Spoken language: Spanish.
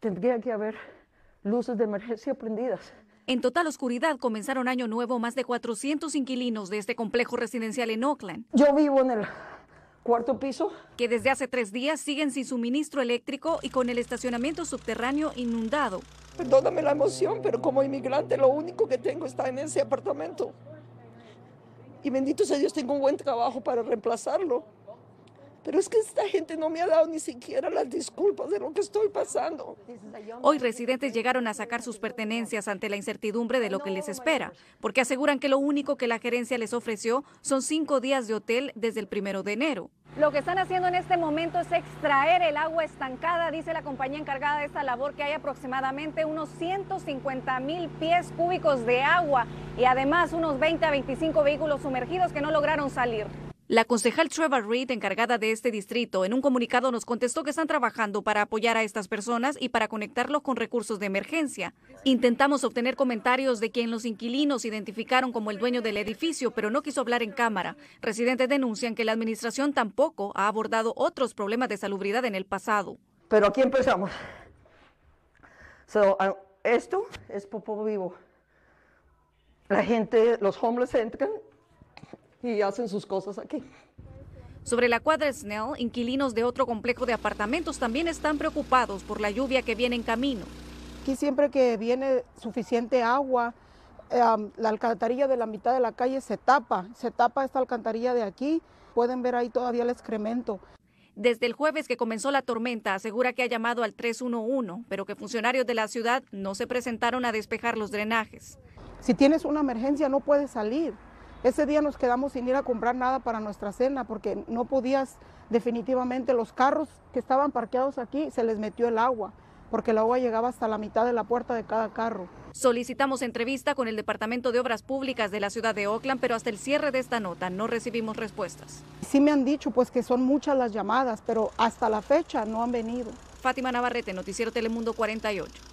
tendría que haber luces de emergencia prendidas. En total oscuridad comenzaron año nuevo más de 400 inquilinos de este complejo residencial en Oakland. Yo vivo en el cuarto piso. Que desde hace tres días siguen sin suministro eléctrico y con el estacionamiento subterráneo inundado. Perdóname la emoción, pero como inmigrante lo único que tengo está en ese apartamento. Y bendito sea Dios, tengo un buen trabajo para reemplazarlo. Pero es que esta gente no me ha dado ni siquiera las disculpas de lo que estoy pasando. Hoy residentes llegaron a sacar sus pertenencias ante la incertidumbre de lo que les espera, porque aseguran que lo único que la gerencia les ofreció son cinco días de hotel desde el primero de enero. Lo que están haciendo en este momento es extraer el agua estancada, dice la compañía encargada de esta labor, que hay aproximadamente unos 150 mil pies cúbicos de agua y además unos 20 a 25 vehículos sumergidos que no lograron salir. La concejal Trevor Reed, encargada de este distrito, en un comunicado nos contestó que están trabajando para apoyar a estas personas y para conectarlos con recursos de emergencia. Intentamos obtener comentarios de quien los inquilinos identificaron como el dueño del edificio, pero no quiso hablar en cámara. Residentes denuncian que la administración tampoco ha abordado otros problemas de salubridad en el pasado. Pero aquí empezamos. Ah, esto es popo vivo. La gente, los homeless entran y hacen sus cosas aquí. Sobre la cuadra Snell, inquilinos de otro complejo de apartamentos también están preocupados por la lluvia que viene en camino. Aquí siempre que viene suficiente agua, la alcantarilla de la mitad de la calle se tapa, se tapa esta alcantarilla de aquí, pueden ver ahí todavía el excremento. Desde el jueves que comenzó la tormenta, asegura que ha llamado al 311, pero que funcionarios de la ciudad no se presentaron a despejar los drenajes. Si tienes una emergencia no puedes salir, ese día nos quedamos sin ir a comprar nada para nuestra cena porque no podías definitivamente, los carros que estaban parqueados aquí se les metió el agua porque el agua llegaba hasta la mitad de la puerta de cada carro. Solicitamos entrevista con el Departamento de Obras Públicas de la ciudad de Oakland, pero hasta el cierre de esta nota no recibimos respuestas. Sí me han dicho pues que son muchas las llamadas, pero hasta la fecha no han venido. Fátima Navarrete, Noticiero Telemundo 48.